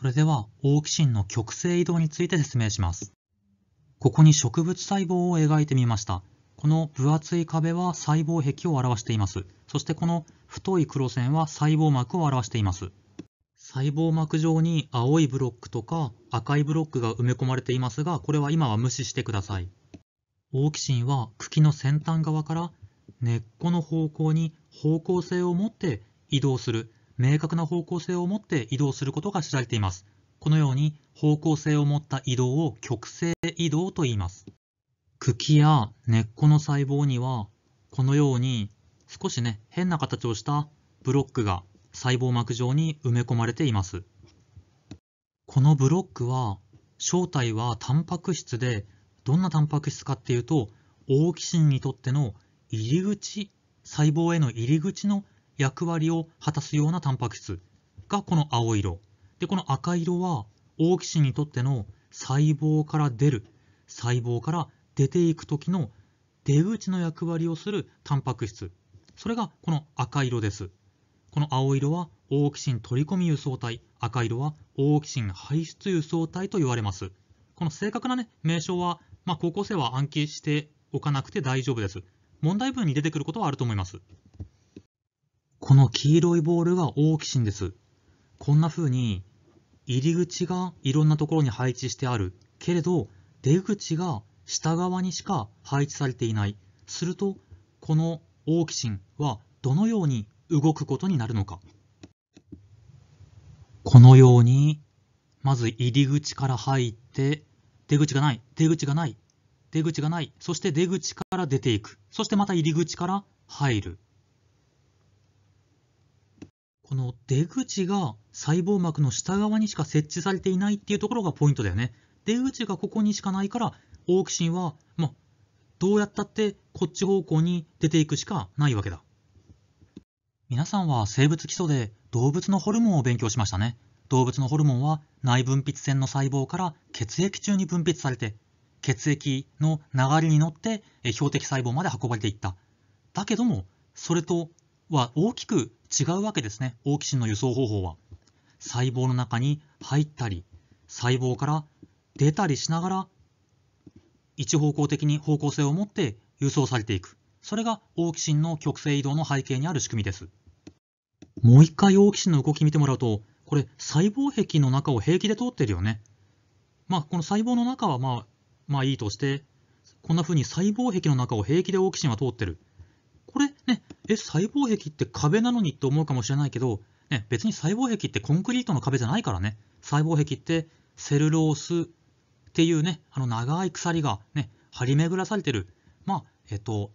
それでは、オーキシンの極性移動について説明します。ここに植物細胞を描いてみました。この分厚い壁は細胞壁を表しています。そしてこの太い黒線は細胞膜を表しています。細胞膜上に青いブロックとか赤いブロックが埋め込まれていますが、これは今は無視してください。オーキシンは茎の先端側から根っこの方向に方向性を持って移動する明確な方向性を持って移動することが知られています。このように方向性を持った移動を極性移動と言います。茎や根っこの細胞には、このように少しね、変な形をしたブロックが細胞膜上に埋め込まれています。このブロックは、正体はタンパク質で、どんなタンパク質かっていうと、オーキシンにとっての入り口、細胞への入り口の役割を果たすようなタンパク質がこの青色。で、この赤色はオーキシンにとっての細胞から出る、細胞から出ていく時の出口の役割をするタンパク質。それがこの赤色です。この青色はオーキシン取り込み輸送体、赤色はオーキシン排出輸送体と言われます。この正確な、ね、名称は、まあ、高校生は暗記しておかなくて大丈夫です。問題文に出てくることはあると思います。この黄色いボールがオーキシンです。こんな風に入り口がいろんなところに配置してあるけれど出口が下側にしか配置されていないするとこのオーキシンはどのように動くことになるのかこのようにまず入り口から入って出口がない出口がない出口がないそして出口から出ていくそしてまた入り口から入るこの出口が細胞膜の下側にしか設置されていないっていうところがポイントだよね。出口がここにしかないから、オーキシンは、まあ、どうやったってこっち方向に出ていくしかないわけだ。皆さんは生物基礎で動物のホルモンを勉強しましたね。動物のホルモンは内分泌腺の細胞から血液中に分泌されて、血液の流れに乗って標的細胞まで運ばれていった。だけども、それとは大きく違うわけですね。オーキシンの輸送方法は。細胞の中に入ったり、細胞から出たりしながら、一方向的に方向性を持って輸送されていく。それがオーキシンの極性移動の背景にある仕組みです。もう一回オーキシンの動き見てもらうと、これ細胞壁の中を平気で通ってるよね。まあ、この細胞の中はまあ、まあいいとして、こんな風に細胞壁の中を平気でオーキシンは通ってる。え、細胞壁って壁なのにって思うかもしれないけど、ね、別に細胞壁ってコンクリートの壁じゃないからね。細胞壁ってセルロースっていうね、あの長い鎖がね、張り巡らされてる。まあ、えっと、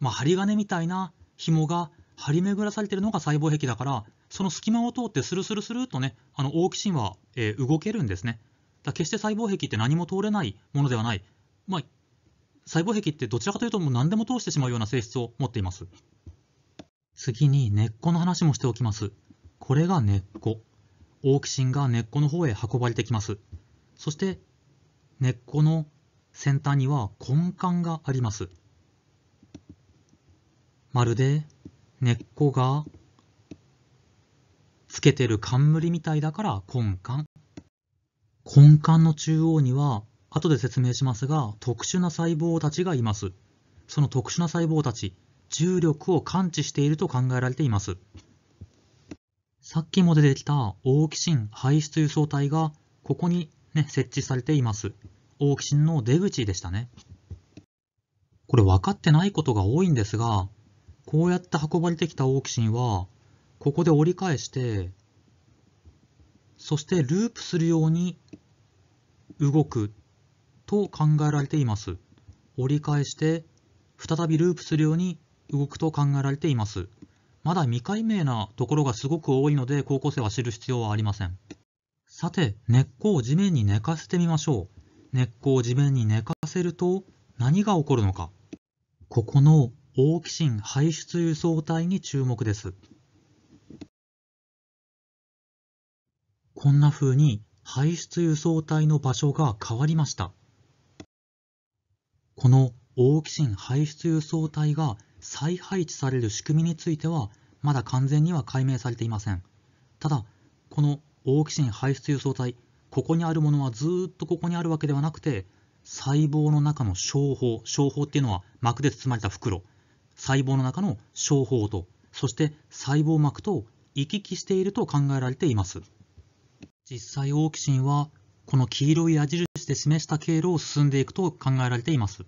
まあ、針金みたいな紐が張り巡らされてるのが細胞壁だから、その隙間を通ってスルスルスルっとね、あのオーキシンは、えー、動けるんですね。だ決して細胞壁って何も通れないものではない。まあ、細胞壁ってどちらかというともう何でも通してしまうような性質を持っています。次に根っこの話もしておきます。これが根っこ。オーキシンが根っこの方へ運ばれてきます。そして根っこの先端には根幹があります。まるで根っこがつけてる冠みたいだから根幹。根幹の中央には後で説明しますが、特殊な細胞たちがいます。その特殊な細胞たち、重力を感知していると考えられています。さっきも出てきたオーキシン排出輸送体が、ここに、ね、設置されています。オーキシンの出口でしたね。これ分かってないことが多いんですが、こうやって運ばれてきたオーキシンは、ここで折り返して、そしてループするように動くと考えられています。折り返して再びループするように動くと考えられています。まだ未解明なところがすごく多いので高校生は知る必要はありません。さて、根っこを地面に寝かせてみましょう。根っこを地面に寝かせると何が起こるのか。ここのオーキシン排出輸送体に注目です。こんな風に排出輸送体の場所が変わりました。このオーキシン排出輸送体が再配置される仕組みについてはまだ完全には解明されていませんただこのオーキシン排出輸送体ここにあるものはずっとここにあるわけではなくて細胞の中の小胞小胞っていうのは膜で包まれた袋細胞の中の小胞とそして細胞膜と行き来していると考えられています実際オーキシンはこの黄色い矢印値で示した経路を進んでいくと考えられています。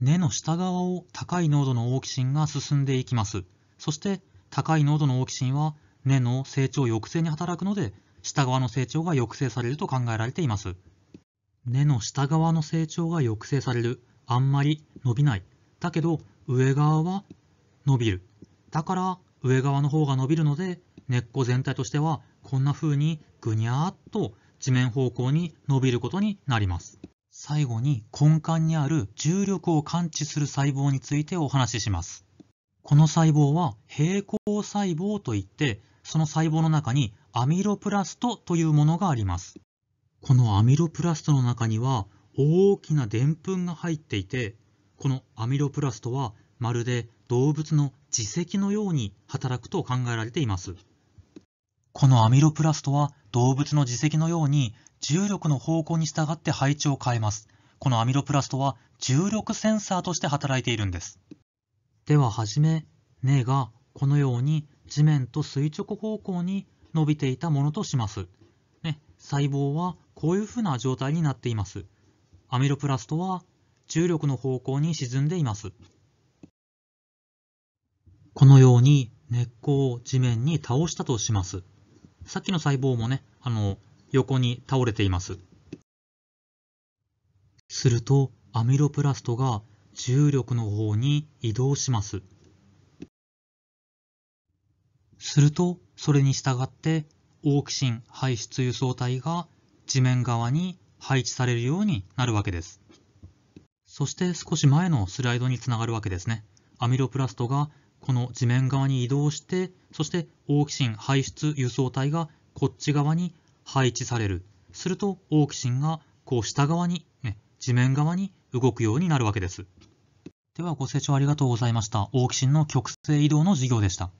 根の下側を高い濃度のオーキシンが進んでいきます。そして高い濃度のオーキシンは根の成長抑制に働くので、下側の成長が抑制されると考えられています。根の下側の成長が抑制される。あんまり伸びない。だけど上側は伸びる。だから上側の方が伸びるので、根っこ全体としてはこんな風にぐにゃーっと地面方向に伸びることになります。最後に根幹にある重力を感知する細胞についてお話しします。この細胞は平行細胞といって、その細胞の中にアミロプラストというものがあります。このアミロプラストの中には大きなでんぷんが入っていて、このアミロプラストはまるで動物の耳石のように働くと考えられています。このアミロプラストは動物の耳石のように重力の方向に従って配置を変えます。このアミロプラストは重力センサーとして働いているんです。でははじめ、根がこのように地面と垂直方向に伸びていたものとします。ね、細胞はこういうふうな状態になっています。アミロプラストは重力の方向に沈んでいます。このように根っこを地面に倒したとします。さっきの細胞もね、あの、横に倒れています。すると、アミロプラストが重力の方に移動します。すると、それに従って、オーキシン排出輸送体が地面側に配置されるようになるわけです。そして少し前のスライドにつながるわけですね。アミロプラストがこの地面側に移動して、そしてオーキシン排出輸送体がこっち側に配置される。すると、オーキシンがこう下側に、ね、地面側に動くようになるわけです。ではご清聴ありがとうございました。オーキシンの極性移動の授業でした。